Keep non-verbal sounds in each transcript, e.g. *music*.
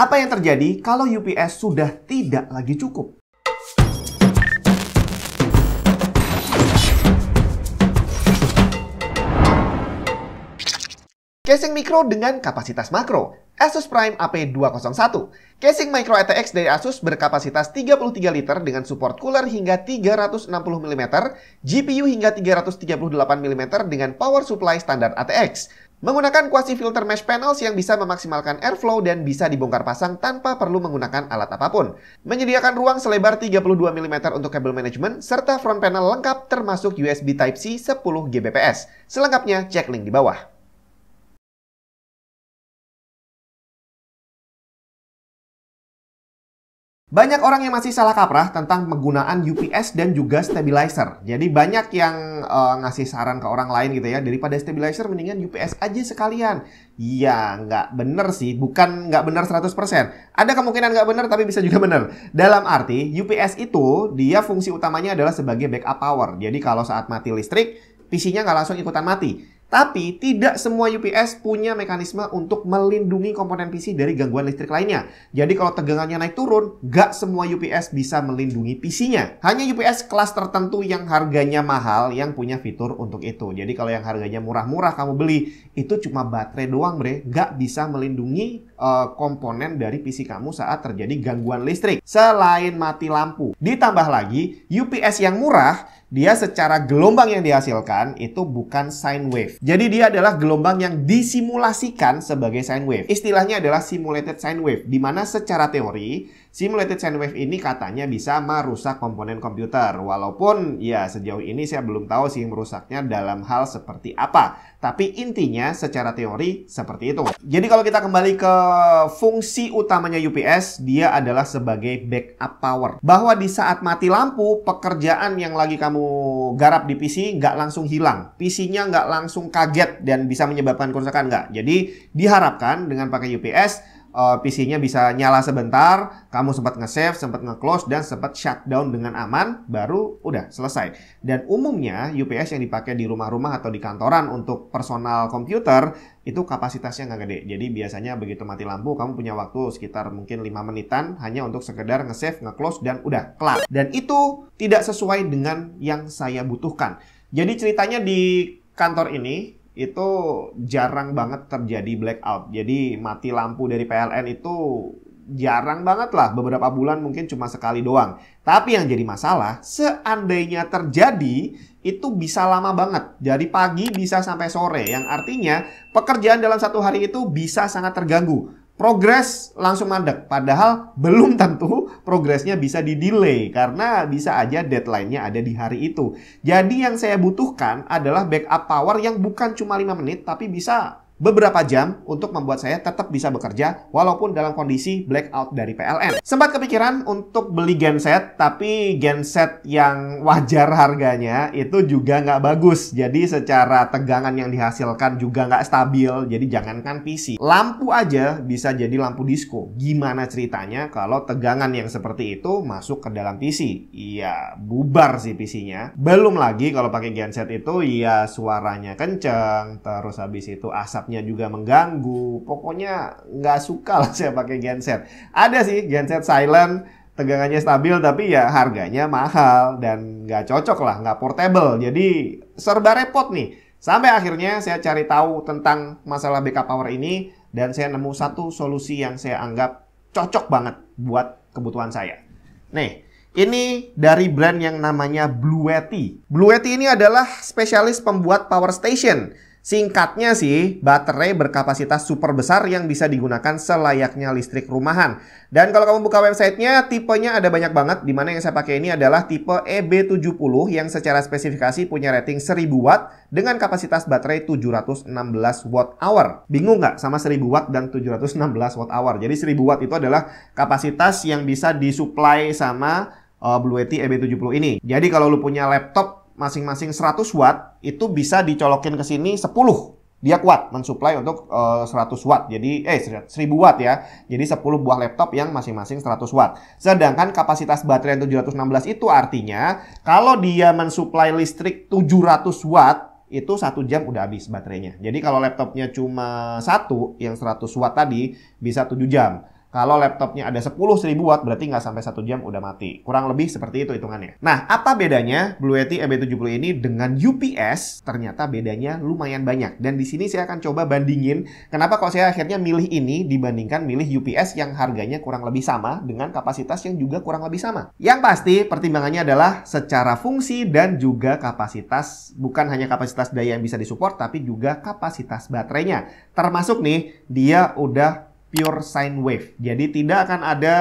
Apa yang terjadi kalau UPS sudah tidak lagi cukup? Casing mikro dengan kapasitas makro. Asus Prime AP201. Casing micro ATX dari Asus berkapasitas 33 liter dengan support cooler hingga 360 mm, GPU hingga 338 mm dengan power supply standar ATX. Menggunakan kuasi filter mesh panels yang bisa memaksimalkan airflow dan bisa dibongkar pasang tanpa perlu menggunakan alat apapun. Menyediakan ruang selebar 32 mm untuk kabel manajemen serta front panel lengkap termasuk USB Type-C 10 Gbps. Selengkapnya cek link di bawah. Banyak orang yang masih salah kaprah tentang penggunaan UPS dan juga stabilizer. Jadi banyak yang uh, ngasih saran ke orang lain gitu ya, daripada stabilizer mendingan UPS aja sekalian. Ya, nggak bener sih, bukan nggak bener 100%. Ada kemungkinan nggak bener, tapi bisa juga bener. Dalam arti, UPS itu, dia fungsi utamanya adalah sebagai backup power. Jadi kalau saat mati listrik, PC-nya nggak langsung ikutan mati. Tapi tidak semua UPS punya mekanisme untuk melindungi komponen PC dari gangguan listrik lainnya. Jadi kalau tegangannya naik turun, gak semua UPS bisa melindungi PC-nya. Hanya UPS kelas tertentu yang harganya mahal yang punya fitur untuk itu. Jadi kalau yang harganya murah-murah kamu beli, itu cuma baterai doang bre, gak bisa melindungi Eh, komponen dari PC kamu saat terjadi gangguan listrik selain mati lampu. Ditambah lagi, UPS yang murah dia secara gelombang yang dihasilkan itu bukan sine wave. Jadi dia adalah gelombang yang disimulasikan sebagai sine wave. Istilahnya adalah simulated sine wave, di mana secara teori simulated sine wave ini katanya bisa merusak komponen komputer. Walaupun ya sejauh ini saya belum tahu sih merusaknya dalam hal seperti apa. Tapi intinya secara teori seperti itu. Jadi kalau kita kembali ke Eh, fungsi utamanya UPS dia adalah sebagai backup power. Bahwa di saat mati lampu, pekerjaan yang lagi kamu garap di PC nggak langsung hilang. PC-nya nggak langsung kaget dan bisa menyebabkan kerusakan nggak. Jadi diharapkan dengan pakai UPS uh, eh, PC-nya bisa nyala sebentar, kamu sempat nge-save, sempat nge-close, dan sempat shutdown dengan aman, baru udah selesai. Dan umumnya UPS yang dipakai di rumah-rumah atau di kantoran untuk personal komputer, itu kapasitasnya nggak gede. Jadi biasanya begitu mati lampu, kamu punya waktu sekitar mungkin lima menitan hanya untuk sekedar nge-save, nge-close, dan udah kelar. Dan itu tidak sesuai dengan yang saya butuhkan. Jadi ceritanya di kantor ini, itu jarang banget terjadi blackout. Jadi mati lampu dari PLN itu jarang banget lah, beberapa bulan mungkin cuma sekali doang. Tapi yang jadi masalah, seandainya terjadi, itu bisa lama banget. Dari pagi bisa sampai sore, yang artinya pekerjaan dalam satu hari itu bisa sangat terganggu progres langsung mandek. Padahal belum tentu progresnya bisa didelay karena bisa aja deadline-nya ada di hari itu. Jadi yang saya butuhkan adalah backup power yang bukan cuma 5 menit tapi bisa beberapa jam untuk membuat saya tetap bisa bekerja walaupun dalam kondisi blackout dari PLN. Sempat kepikiran untuk beli genset, tapi genset yang wajar harganya itu juga nggak bagus. Jadi secara tegangan yang dihasilkan juga nggak stabil, jadi jangankan PC. Lampu aja bisa jadi lampu disco. Gimana ceritanya kalau tegangan yang seperti itu masuk ke dalam PC? Iya, bubar sih PC-nya. Belum lagi kalau pakai genset itu, ya suaranya kenceng, terus habis itu asap atapnya juga mengganggu. Pokoknya nggak suka lah saya pakai genset. Ada sih genset silent, tegangannya stabil tapi ya harganya mahal dan nggak cocok lah, nggak portable. Jadi serba repot nih. Sampai akhirnya saya cari tahu tentang masalah backup power ini dan saya nemu satu solusi yang saya anggap cocok banget buat kebutuhan saya. Nih, ini dari brand yang namanya Blue Yeti. Blue Yeti ini adalah spesialis pembuat power station Singkatnya sih, baterai berkapasitas super besar yang bisa digunakan selayaknya listrik rumahan. Dan kalau kamu buka websitenya, tipenya ada banyak banget. Dimana yang saya pakai ini adalah tipe EB70 yang secara spesifikasi punya rating 1000 watt dengan kapasitas baterai 716 watt hour. Bingung nggak sama 1000 watt dan 716 watt hour? Jadi 1000 watt itu adalah kapasitas yang bisa disuplai sama eh, Blue Yeti EB70 ini. Jadi kalau lu punya laptop masing-masing 100 watt itu bisa dicolokin ke sini 10. Dia kuat mensuplai untuk uh, eh, 100 watt. Jadi eh 1000 watt ya. Jadi 10 buah laptop yang masing-masing 100 watt. Sedangkan kapasitas baterai yang 716 itu artinya kalau dia mensuplai listrik 700 watt itu satu jam udah habis baterainya. Jadi kalau laptopnya cuma satu yang 100 watt tadi bisa 7 jam. Kalau laptopnya ada 10 seribu watt berarti nggak sampai satu jam udah mati. Kurang lebih seperti itu hitungannya. Nah, apa bedanya Blue Yeti EB70 ini dengan UPS? Ternyata bedanya lumayan banyak. Dan di sini saya akan coba bandingin kenapa kalau saya akhirnya milih ini dibandingkan milih UPS yang harganya kurang lebih sama dengan kapasitas yang juga kurang lebih sama. Yang pasti pertimbangannya adalah secara fungsi dan juga kapasitas, bukan hanya kapasitas daya yang bisa disupport tapi juga kapasitas baterainya. Termasuk nih dia udah pure sine wave. Jadi tidak akan ada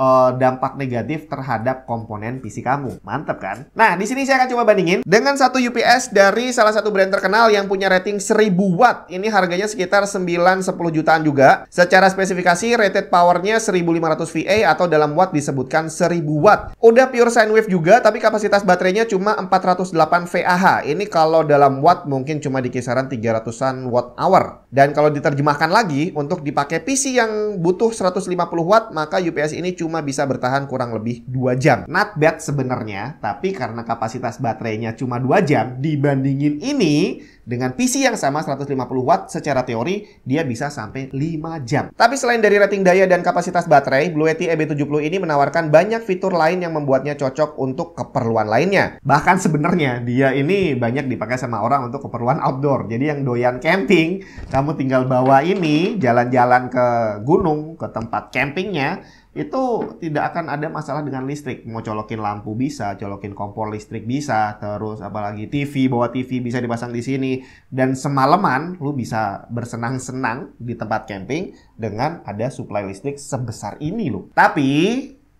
uh, dampak negatif terhadap komponen PC kamu. Mantap kan? Nah, di sini saya akan coba bandingin dengan satu UPS dari salah satu brand terkenal yang punya rating 1000 watt. Ini harganya sekitar 9-10 jutaan juga. Secara spesifikasi, rated powernya 1500 VA atau dalam watt disebutkan 1000 watt. Udah pure sine wave juga, tapi kapasitas baterainya cuma 408 VAH. Ini kalau dalam watt mungkin cuma di kisaran 300-an watt hour. Dan kalau diterjemahkan lagi, untuk dipakai PC yang butuh 150 watt, maka UPS ini cuma cuma bisa bertahan kurang lebih 2 jam. Not bad sebenarnya, tapi karena kapasitas baterainya cuma 2 jam dibandingin ini dengan PC yang sama 150 watt secara teori dia bisa sampai 5 jam. Tapi selain dari rating daya dan kapasitas baterai, Blue Yeti EB70 ini menawarkan banyak fitur lain yang membuatnya cocok untuk keperluan lainnya. Bahkan sebenarnya dia ini banyak dipakai sama orang untuk keperluan outdoor. Jadi yang doyan camping, kamu tinggal bawa ini jalan-jalan ke gunung, ke tempat campingnya, itu tidak akan ada masalah dengan listrik. Mau colokin lampu bisa, colokin kompor listrik bisa, terus apalagi TV, bawa TV bisa dipasang di sini. Dan semalaman lu bisa bersenang-senang di tempat camping dengan ada suplai listrik sebesar ini lu. Tapi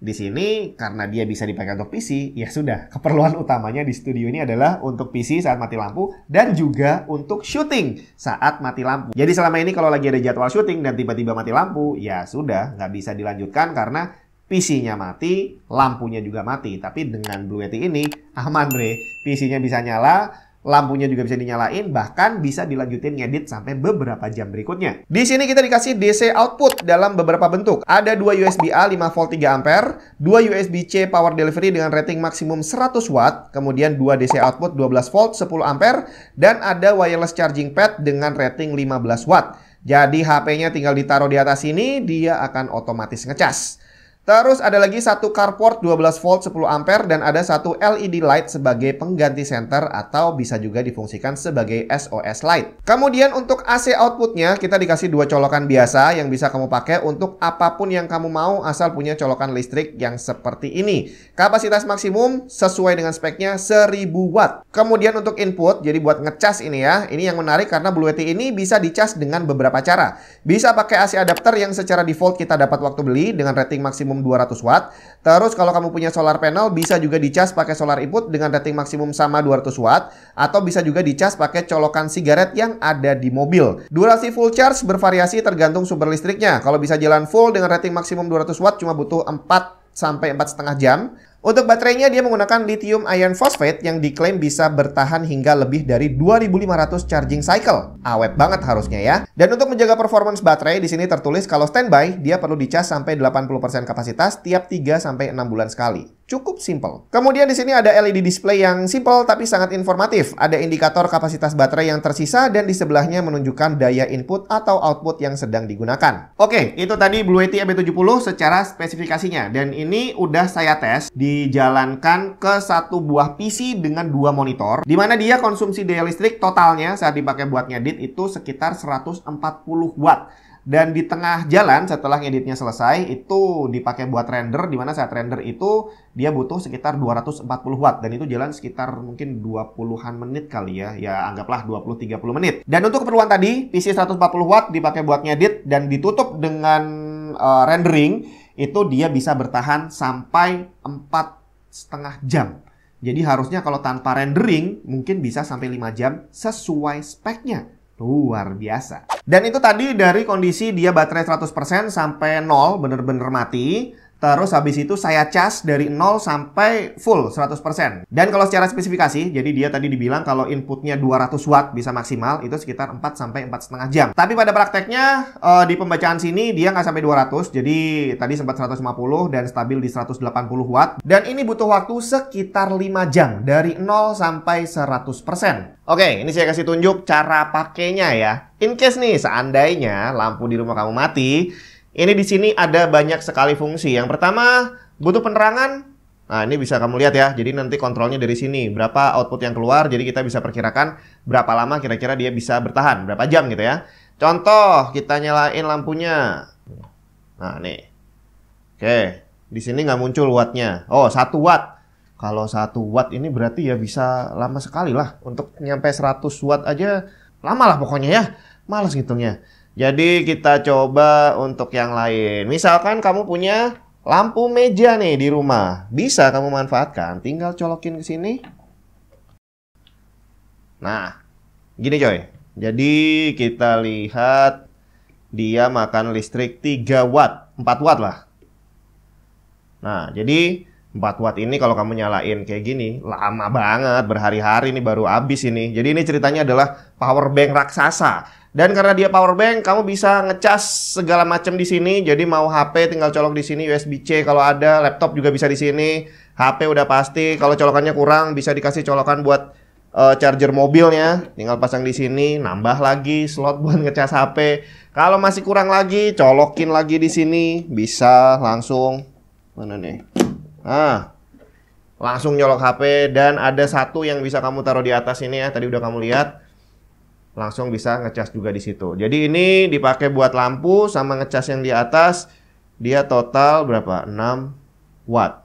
di sini karena dia bisa dipakai untuk PC, ya sudah, keperluan utamanya di studio ini adalah untuk PC saat mati lampu dan juga untuk syuting saat mati lampu. Jadi selama ini kalau lagi ada jadwal syuting dan tiba-tiba mati lampu, ya sudah, nggak bisa dilanjutkan karena PC-nya mati, lampunya juga mati. Tapi dengan Blue Yeti ini aman, Bre. PC-nya bisa nyala, Lampunya juga bisa dinyalain, bahkan bisa dilanjutin ngedit sampai beberapa jam berikutnya. Di sini kita dikasih DC output dalam beberapa bentuk. Ada 2 USB A 5 volt 3 ampere, 2 USB-C power delivery dengan rating maksimum 100 watt, kemudian 2 DC output 12 volt 10 ampere, dan ada wireless charging pad dengan rating 15 watt. Jadi HP-nya tinggal ditaruh di atas ini, dia akan otomatis ngecas. Terus ada lagi satu carport 12 volt 10 ampere dan ada satu LED light sebagai pengganti center atau bisa juga difungsikan sebagai SOS light. Kemudian untuk AC outputnya kita dikasih dua colokan biasa yang bisa kamu pakai untuk apapun yang kamu mau asal punya colokan listrik yang seperti ini. Kapasitas maksimum sesuai dengan speknya 1000 watt. Kemudian untuk input jadi buat ngecas ini ya. Ini yang menarik karena Blue Yeti ini bisa dicas dengan beberapa cara. Bisa pakai AC adapter yang secara default kita dapat waktu beli dengan rating maksimum maksimum 200 watt. Terus kalau kamu punya solar panel bisa juga dicas pakai solar input dengan rating maksimum sama 200 watt atau bisa juga dicas pakai colokan sigaret yang ada di mobil. Durasi full charge bervariasi tergantung sumber listriknya. Kalau bisa jalan full dengan rating maksimum 200 watt cuma butuh 4 sampai empat setengah jam untuk baterainya dia menggunakan lithium iron phosphate yang diklaim bisa bertahan hingga lebih dari 2500 charging cycle. Awet banget harusnya ya. Dan untuk menjaga performance baterai di sini tertulis kalau standby dia perlu dicas sampai 80% kapasitas tiap 3 sampai 6 bulan sekali. Cukup simple. Kemudian di sini ada LED display yang simple tapi sangat informatif. Ada indikator kapasitas baterai yang tersisa dan di sebelahnya menunjukkan daya input atau output yang sedang digunakan. Oke, itu tadi Blue yeti MB70 secara spesifikasinya dan ini udah saya tes di dijalankan ke satu buah PC dengan dua monitor, di mana dia konsumsi daya listrik totalnya saat dipakai buat ngedit itu sekitar 140 watt. Dan di tengah jalan setelah ngeditnya selesai itu dipakai buat render di mana saat render itu dia butuh sekitar 240 watt dan itu jalan sekitar mungkin 20-an menit kali ya. Ya anggaplah 20 30 menit. Dan untuk keperluan tadi PC 140 watt dipakai buat ngedit dan ditutup dengan uh, rendering itu dia bisa bertahan sampai empat setengah jam. Jadi harusnya kalau tanpa rendering mungkin bisa sampai 5 jam sesuai speknya. Luar biasa. Dan itu tadi dari kondisi dia baterai 100% sampai 0 bener-bener mati. Terus habis itu saya cas dari 0 sampai full 100%. Dan kalau secara spesifikasi, jadi dia tadi dibilang kalau inputnya 200 watt bisa maksimal, itu sekitar 4 sampai 4,5 jam. Tapi pada prakteknya, eh, di pembacaan sini dia nggak sampai 200, jadi tadi sempat 150 dan stabil di 180 watt. Dan ini butuh waktu sekitar 5 jam, dari 0 sampai 100%. Oke, ini saya kasih tunjuk cara pakainya ya. In case nih, seandainya lampu di rumah kamu mati, ini di sini ada banyak sekali fungsi. Yang pertama, butuh penerangan. Nah, ini bisa kamu lihat ya. Jadi nanti kontrolnya dari sini. Berapa output yang keluar, jadi kita bisa perkirakan berapa lama kira-kira dia bisa bertahan. Berapa jam gitu ya. Contoh, kita nyalain lampunya. Nah, nih. Oke, di sini nggak muncul wattnya. Oh, 1 watt. Kalau 1 watt ini berarti ya bisa lama sekali lah. Untuk nyampe 100 watt aja, lama lah pokoknya ya. Males ngitungnya. Jadi kita coba untuk yang lain. Misalkan kamu punya lampu meja nih di rumah. Bisa kamu manfaatkan. Tinggal colokin ke sini. Nah, gini coy. Jadi kita lihat dia makan listrik 3 watt. 4 watt lah. Nah, jadi 4 watt ini kalau kamu nyalain kayak gini, lama banget, berhari-hari ini baru habis ini. Jadi ini ceritanya adalah power bank raksasa. Dan karena dia power bank, kamu bisa ngecas segala macam di sini. Jadi mau HP tinggal colok di sini, USB C kalau ada, laptop juga bisa di sini. HP udah pasti. Kalau colokannya kurang, bisa dikasih colokan buat uh, charger mobilnya. Tinggal pasang di sini, nambah lagi slot *laughs* buat ngecas HP. Kalau masih kurang lagi, colokin lagi di sini. Bisa langsung mana nih? Ah, langsung nyolok HP dan ada satu yang bisa kamu taruh di atas ini ya. Tadi udah kamu lihat langsung bisa ngecas juga di situ. Jadi ini dipakai buat lampu sama ngecas yang di atas dia total berapa? 6 watt.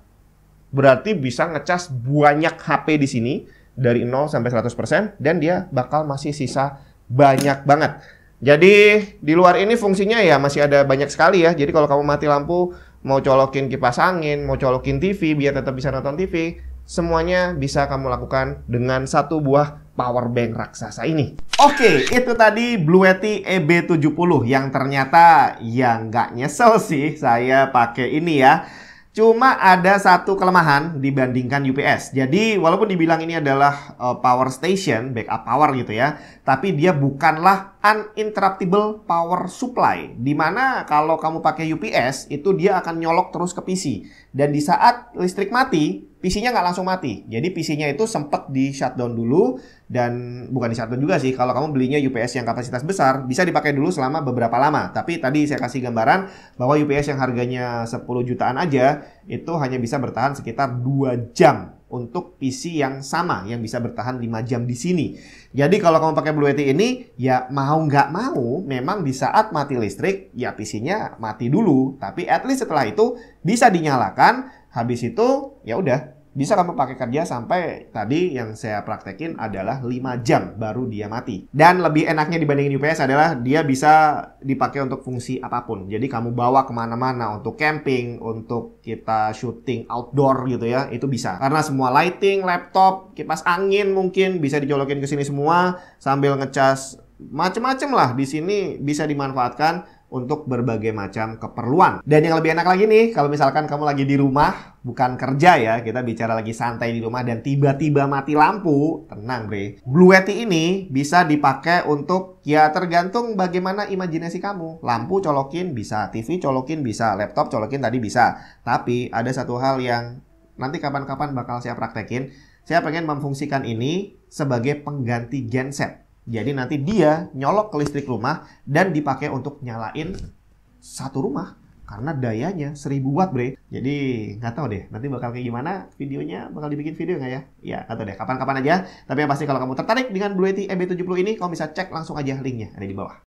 Berarti bisa ngecas banyak HP di sini dari 0 sampai 100% dan dia bakal masih sisa banyak banget. Jadi di luar ini fungsinya ya masih ada banyak sekali ya. Jadi kalau kamu mati lampu, mau colokin kipas angin, mau colokin TV biar tetap bisa nonton TV, Semuanya bisa kamu lakukan dengan satu buah power bank raksasa ini. Oke, okay, itu tadi Blue Yeti EB70 yang ternyata ya nggak nyesel sih saya pakai ini ya. Cuma ada satu kelemahan dibandingkan UPS. Jadi walaupun dibilang ini adalah eh, power station, backup power gitu ya, tapi dia bukanlah uninterruptible power supply, dimana kalau kamu pakai UPS itu dia akan nyolok terus ke PC. Dan di saat listrik mati, PC-nya nggak langsung mati. Jadi PC-nya itu sempat di shutdown dulu dan bukan di shutdown juga sih. Kalau kamu belinya UPS yang kapasitas besar, bisa dipakai dulu selama beberapa lama. Tapi tadi saya kasih gambaran bahwa UPS yang harganya 10 jutaan aja itu hanya bisa bertahan sekitar 2 jam untuk PC yang sama yang bisa bertahan 5 jam di sini. Jadi kalau kamu pakai Blue Yeti ini ya mau nggak mau memang di saat mati listrik ya PC-nya mati dulu tapi at least setelah itu bisa dinyalakan habis itu ya udah bisa kamu pakaikan dia sampai tadi yang saya praktekin adalah 5 jam baru dia mati. Dan lebih enaknya dibandingin UPS adalah dia bisa dipakai untuk fungsi apapun. Jadi kamu bawa kemana-mana untuk camping, untuk kita syuting outdoor gitu ya, itu bisa. Karena semua lighting, laptop, kipas angin mungkin bisa dijolokin ke sini semua sambil ngecas macem-macem lah di sini bisa dimanfaatkan untuk berbagai macam keperluan. Dan yang lebih enak lagi nih, kalau misalkan kamu lagi di rumah, bukan kerja ya, kita bicara lagi santai di rumah dan tiba-tiba mati lampu, tenang bre. Blue Yeti ini bisa dipakai untuk ya tergantung bagaimana imajinasi kamu. Lampu colokin bisa, TV colokin bisa, laptop colokin tadi bisa. Tapi ada satu hal yang nanti kapan-kapan bakal saya praktekin. Saya pengen memfungsikan ini sebagai pengganti genset jadi nanti dia nyolok ke listrik rumah dan dipakai untuk nyalain satu rumah karena dayanya 1000 watt bre. Jadi nggak tahu deh nanti bakal kayak gimana videonya bakal dibikin video nggak ya? Ya nggak tahu deh kapan-kapan aja. Tapi yang pasti kalau kamu tertarik dengan Blue Yeti MB70 ini kamu bisa cek langsung aja linknya ada di bawah.